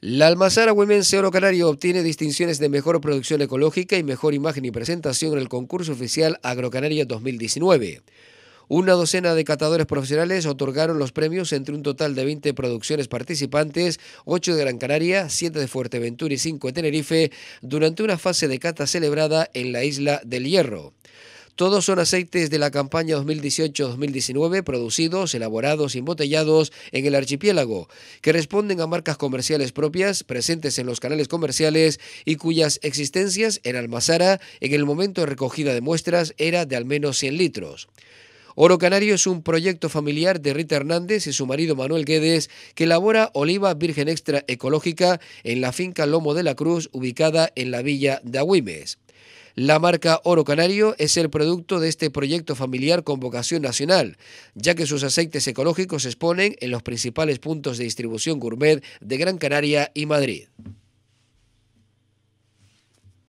La Almazara Women's Oro Canario obtiene distinciones de mejor producción ecológica y mejor imagen y presentación en el concurso oficial Agrocanaria 2019. Una docena de catadores profesionales otorgaron los premios entre un total de 20 producciones participantes, 8 de Gran Canaria, 7 de Fuerteventura y 5 de Tenerife, durante una fase de cata celebrada en la isla del Hierro. Todos son aceites de la campaña 2018-2019 producidos, elaborados y embotellados en el archipiélago, que responden a marcas comerciales propias presentes en los canales comerciales y cuyas existencias en Almazara en el momento de recogida de muestras era de al menos 100 litros. Oro Canario es un proyecto familiar de Rita Hernández y su marido Manuel Guedes que elabora oliva virgen extra ecológica en la finca Lomo de la Cruz ubicada en la villa de Agüimes. La marca Oro Canario es el producto de este proyecto familiar con vocación nacional, ya que sus aceites ecológicos se exponen en los principales puntos de distribución gourmet de Gran Canaria y Madrid.